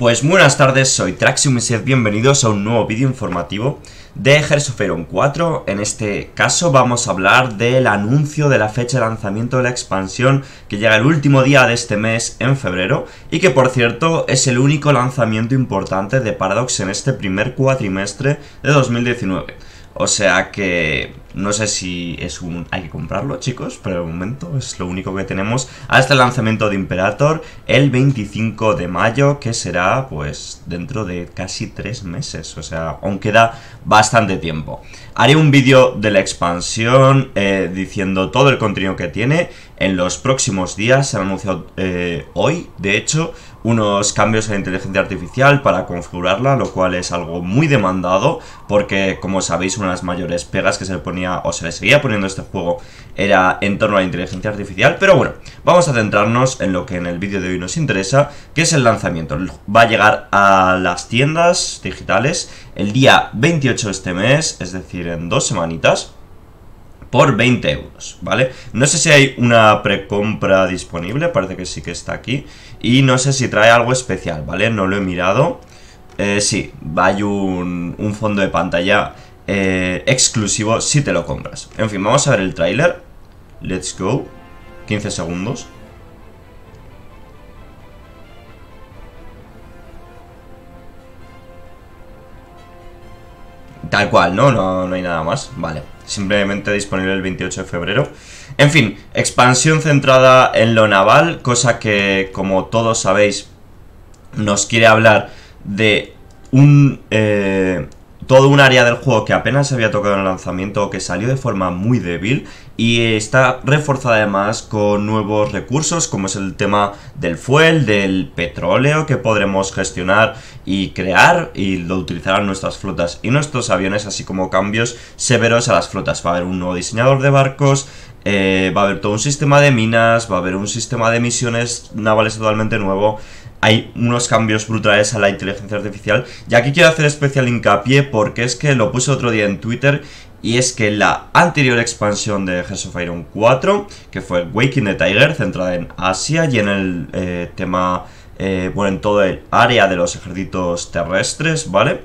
Pues buenas tardes, soy Traxium y bienvenidos a un nuevo vídeo informativo de Hearts 4. En este caso vamos a hablar del anuncio de la fecha de lanzamiento de la expansión que llega el último día de este mes en febrero y que por cierto es el único lanzamiento importante de Paradox en este primer cuatrimestre de 2019. O sea que no sé si es hay que comprarlo, chicos, pero de momento es lo único que tenemos hasta el lanzamiento de Imperator el 25 de mayo, que será pues dentro de casi tres meses, o sea, aún queda bastante tiempo. Haré un vídeo de la expansión eh, diciendo todo el contenido que tiene. En los próximos días se han anunciado eh, hoy, de hecho, unos cambios en la inteligencia artificial para configurarla, lo cual es algo muy demandado porque, como sabéis, una de las mayores pegas que se le ponía o se le seguía poniendo a este juego era en torno a la inteligencia artificial. Pero bueno, vamos a centrarnos en lo que en el vídeo de hoy nos interesa, que es el lanzamiento. Va a llegar a las tiendas digitales el día 28 de este mes, es decir, en dos semanitas, por 20 euros, ¿vale? No sé si hay una precompra disponible, parece que sí que está aquí, y no sé si trae algo especial, ¿vale? No lo he mirado. Eh, sí, hay un, fondo de pantalla eh, exclusivo si te lo compras. En fin, vamos a ver el tráiler. Let's go. 15 segundos. cual, ¿no? ¿no? No hay nada más. Vale. Simplemente disponible el 28 de febrero. En fin, expansión centrada en lo naval, cosa que, como todos sabéis, nos quiere hablar de un... Eh, todo un área del juego que apenas se había tocado en el lanzamiento, que salió de forma muy débil y está reforzada además con nuevos recursos como es el tema del fuel, del petróleo que podremos gestionar y crear y lo utilizarán nuestras flotas y nuestros aviones, así como cambios severos a las flotas. Va a haber un nuevo diseñador de barcos, eh, va a haber todo un sistema de minas, va a haber un sistema de misiones navales totalmente nuevo hay unos cambios brutales a la inteligencia artificial. Y aquí quiero hacer especial hincapié porque es que lo puse otro día en Twitter y es que la anterior expansión de Hearts of Iron 4, que fue Waking the Tiger, centrada en Asia y en el eh, tema, eh, bueno, en todo el área de los ejércitos terrestres, ¿vale?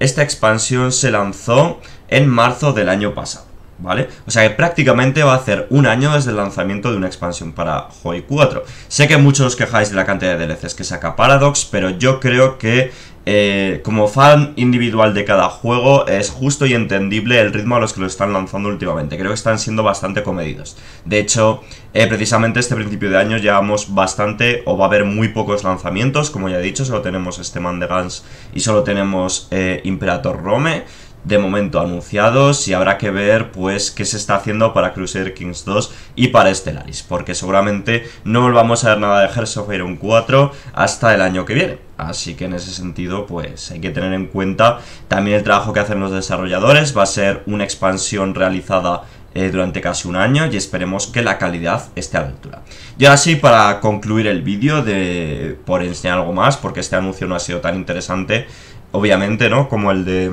Esta expansión se lanzó en marzo del año pasado. ¿vale? O sea que prácticamente va a hacer un año desde el lanzamiento de una expansión para Joy 4. Sé que muchos os quejáis de la cantidad de DLCs que saca Paradox, pero yo creo que eh, como fan individual de cada juego, es justo y entendible el ritmo a los que lo están lanzando últimamente. Creo que están siendo bastante comedidos. De hecho, eh, precisamente este principio de año llevamos bastante, o va a haber muy pocos lanzamientos. Como ya he dicho, solo tenemos este Man de Guns y solo tenemos eh, Imperator Rome de momento anunciados y habrá que ver pues qué se está haciendo para Crusader Kings 2 y para Stellaris, porque seguramente no volvamos a ver nada de Hearts of Iron 4 hasta el año que viene. Así que en ese sentido, pues hay que tener en cuenta también el trabajo que hacen los desarrolladores. Va a ser una expansión realizada eh, durante casi un año y esperemos que la calidad esté a la altura. Y ahora sí, para concluir el vídeo, de por enseñar algo más, porque este anuncio no ha sido tan interesante, obviamente, ¿no? Como el de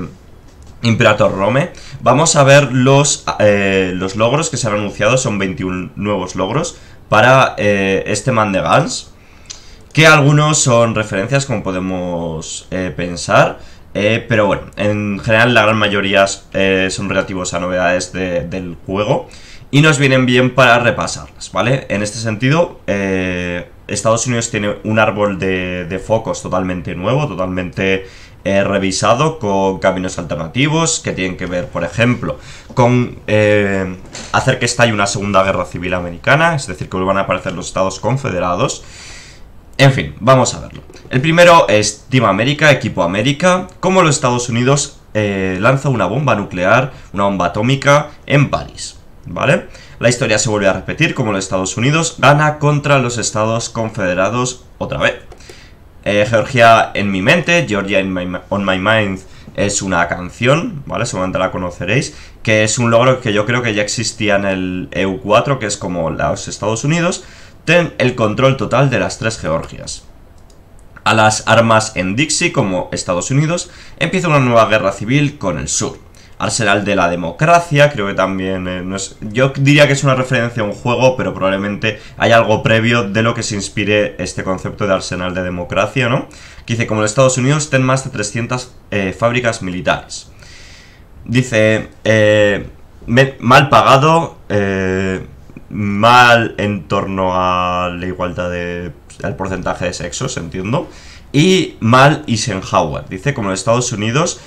Imperator Rome. Vamos a ver los, eh, los logros que se han anunciado, son 21 nuevos logros para eh, este Man de Que algunos son referencias, como podemos eh, pensar. pero bueno, en general la gran mayoría son relativos a novedades del juego. Y nos vienen bien para repasarlas, ¿vale? En este sentido, Estados Unidos tiene un árbol de, de focos totalmente nuevo, totalmente he revisado con caminos alternativos que tienen que ver, por ejemplo, con eh, hacer que estalle una segunda guerra civil americana, es decir, que vuelvan a aparecer los estados confederados. En fin, vamos a verlo. El primero es Team América, Equipo América, como los Estados Unidos eh, lanza una bomba nuclear, una bomba atómica, en París. ¿Vale? La historia se vuelve a repetir como los Estados Unidos gana contra los Estados Confederados otra vez. Eh, Georgia en mi mente, Georgia on my mind es una canción, ¿vale? Seguramente la conoceréis, que es un logro que yo creo que ya existía en el EU4, que es como los Estados Unidos, ten el control total de las tres Georgias. A las armas en Dixie, como Estados Unidos, empieza una nueva guerra civil con el sur. Arsenal de la Democracia, creo que también... Eh, yo diría que es una referencia a un juego, pero probablemente hay algo previo de lo que se inspire este concepto de Arsenal de Democracia, ¿no? Que dice, como en Estados Unidos ten más de 300 eh, fábricas militares. Dice, eh, mal pagado, mal en torno a la igualdad de al porcentaje de sexos, entiendo. Y mal Eisenhower. Dice, como en Estados Unidos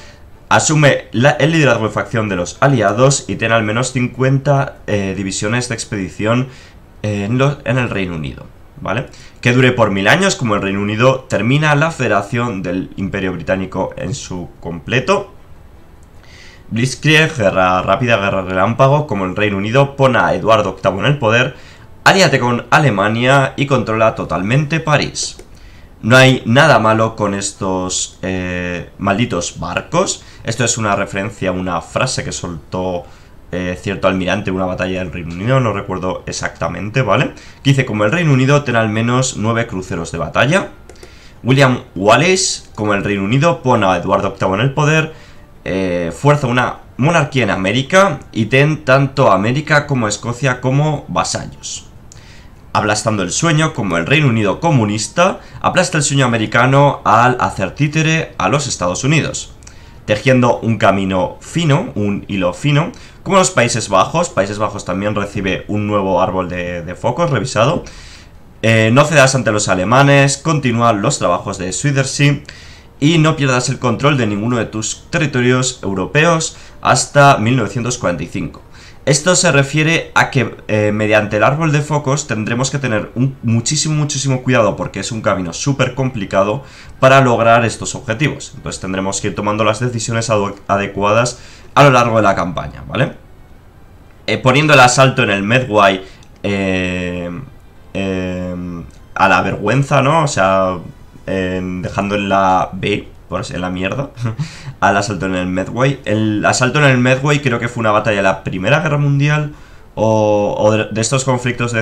Asume el liderazgo de facción de los aliados y tiene al menos 50 eh, divisiones de expedición en, el Reino Unido, ¿vale? Que dure por mil años, como el Reino Unido termina la federación del Imperio Británico en su completo. Blitzkrieg, guerra rápida, guerra relámpago, como el Reino Unido pone a Eduardo VIII en el poder, Aliate con Alemania y controla totalmente París. No hay nada malo con estos eh, malditos barcos. Esto es una referencia a una frase que soltó eh, cierto almirante en una batalla del Reino Unido, no recuerdo exactamente, ¿vale? Que dice, como el Reino Unido ten al menos nueve cruceros de batalla. William Wallace, como el Reino Unido, pone a Eduardo VIII en el poder, eh, fuerza una monarquía en América y ten tanto América como Escocia como vasallos aplastando el sueño como el Reino Unido comunista aplasta el sueño americano al hacer títere a los Estados Unidos, tejiendo un camino fino, un hilo fino, como los Países Bajos, Países Bajos también recibe un nuevo árbol de, focos revisado, eh, no cedas ante los alemanes, continúa los trabajos de Swidersea y no pierdas el control de ninguno de tus territorios europeos hasta 1945. Esto se refiere a que eh, mediante el árbol de focos tendremos que tener muchísimo, muchísimo cuidado porque es un camino súper complicado para lograr estos objetivos. Entonces tendremos que ir tomando las decisiones adecuadas a lo largo de la campaña, ¿vale? Eh, poniendo el asalto en el Medway eh, em, a la vergüenza, ¿no? O sea, em, dejando en la B por en la mierda, al asalto en el Medway. El asalto en el Medway creo que fue una batalla de la Primera Guerra Mundial o, de, estos conflictos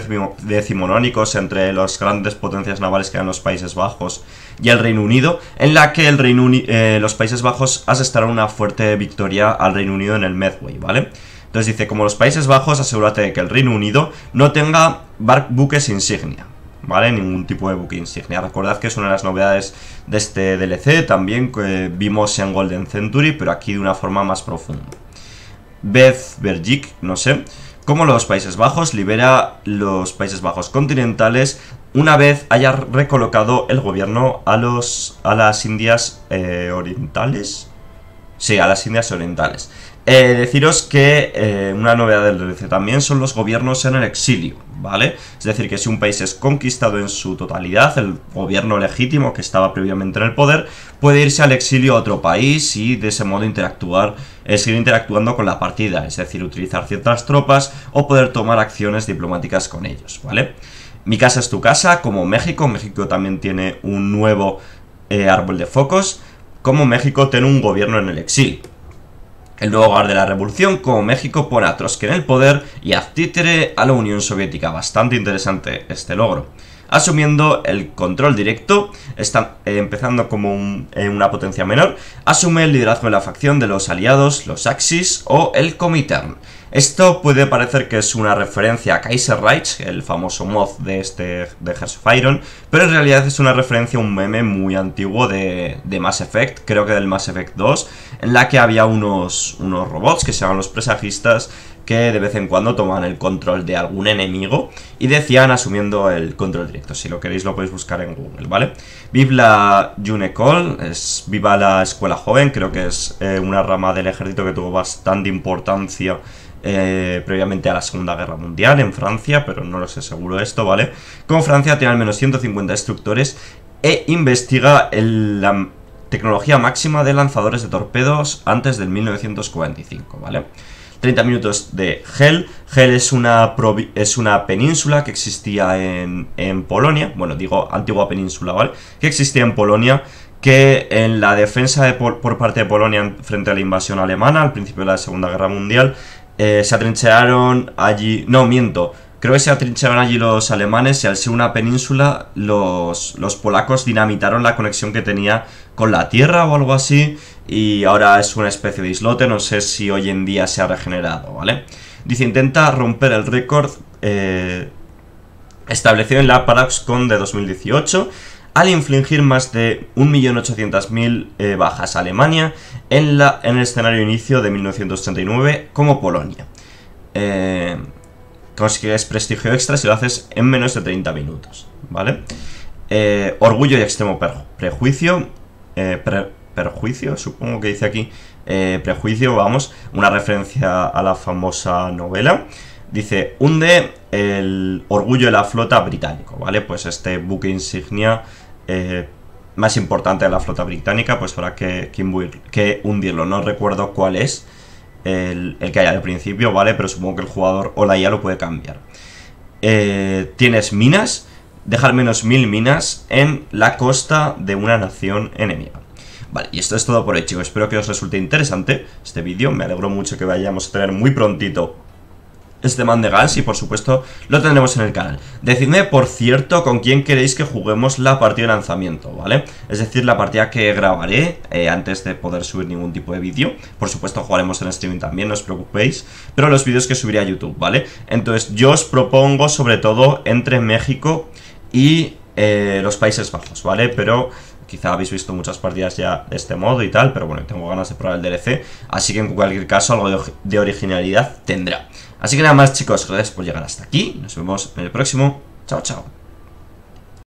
decimonónicos entre las grandes potencias navales que eran los Países Bajos y el Reino Unido, en la que el Reino eh, los Países Bajos asestaron una fuerte victoria al Reino Unido en el Medway, ¿vale? Entonces dice, como los Países Bajos, asegúrate de que el Reino Unido no tenga buques insignia, ¿vale? Ningún tipo de buque insignia. Recordad que es una de las novedades de este DLC, también que vimos en Golden Century, pero aquí de una forma más profunda. Beth Bergic, no sé, como los Países Bajos libera los Países Bajos continentales una vez haya recolocado el gobierno a, los, a las Indias eh, Orientales. Sí, a las Indias Orientales. Eh, deciros que eh, una novedad del DLC también son los gobiernos en el exilio, ¿vale? Es decir, que si un país es conquistado en su totalidad, el gobierno legítimo que estaba previamente en el poder puede irse al exilio a otro país y de ese modo interactuar, eh, seguir interactuando con la partida, es decir, utilizar ciertas tropas o poder tomar acciones diplomáticas con ellos, ¿vale? Mi casa es tu casa, como México, México también tiene un nuevo árbol de focos, como México tiene un gobierno en el exilio. El lugar de la revolución como México pone a Trotsky en el poder y a a la Unión Soviética. Bastante interesante este logro asumiendo el control directo, está, eh, empezando como eh, una potencia menor, asume el liderazgo de la facción de los aliados, los Axis o el Comitern. Esto puede parecer que es una referencia a Kaiserreich, el famoso mod de este de of Iron, pero en realidad es una referencia a un meme muy antiguo de, de, Mass Effect, creo que del Mass Effect 2, en la que había unos, unos robots que se llaman los presagistas que de vez en cuando toman el control de algún enemigo y decían asumiendo el control directo. Si lo queréis lo podéis buscar en Google, ¿vale? Vive la Junecol, es viva la escuela joven, creo que es eh, una rama del ejército que tuvo bastante importancia eh, previamente a la Segunda Guerra Mundial en Francia, pero no lo sé seguro esto, ¿vale? Con Francia tiene al menos 150 instructores e investiga la tecnología máxima de lanzadores de torpedos antes del 1945, ¿vale? 30 minutos de Hel. Hel es una, es una península que existía en, Polonia, bueno, digo antigua península, ¿vale? Que existía en Polonia, que en la defensa por, parte de Polonia frente a la invasión alemana al principio de la Segunda Guerra Mundial, eh, se atrincheraron allí, no miento, Creo que se atrincharon allí los alemanes y al ser una península, los, polacos dinamitaron la conexión que tenía con la tierra o algo así. Y ahora es una especie de islote, no sé si hoy en día se ha regenerado, ¿vale? Dice, intenta romper el récord eh, establecido en la ParaxCon de 2018 al infligir más de 1.800.000 eh, bajas a Alemania en, la, en el escenario inicio de 1939 como Polonia. Eh, consigues prestigio extra si lo haces en menos de 30 minutos, ¿vale? Eh, orgullo y extremo prejuicio, eh, perjuicio, supongo que dice aquí, eh, prejuicio, vamos, una referencia a la famosa novela. Dice, hunde el orgullo de la flota británico, ¿vale? Pues este buque insignia eh, más importante de la flota británica, pues habrá que, que, que hundirlo, no recuerdo cuál es el, que hay al principio, ¿vale? Pero supongo que el jugador o la IA lo puede cambiar. Eh, tienes minas, deja al menos mil minas en la costa de una nación enemiga. Vale, y esto es todo por hoy, chicos. Espero que os resulte interesante este vídeo. Me alegro mucho que vayamos a tener muy prontito este man de gas y por supuesto lo tendremos en el canal. Decidme, por cierto, con quién queréis que juguemos la partida de lanzamiento, ¿vale? Es decir, la partida que grabaré eh, antes de poder subir ningún tipo de vídeo. Por supuesto, jugaremos en streaming también, no os preocupéis, pero los vídeos que subiré a YouTube, ¿vale? Entonces, yo os propongo sobre todo entre México y eh, los Países Bajos, ¿vale? Pero quizá habéis visto muchas partidas ya de este modo y tal, pero bueno, tengo ganas de probar el DLC, así que en cualquier caso algo de originalidad tendrá. Así que nada más chicos, gracias por llegar hasta aquí. Nos vemos en el próximo. Chao, chao.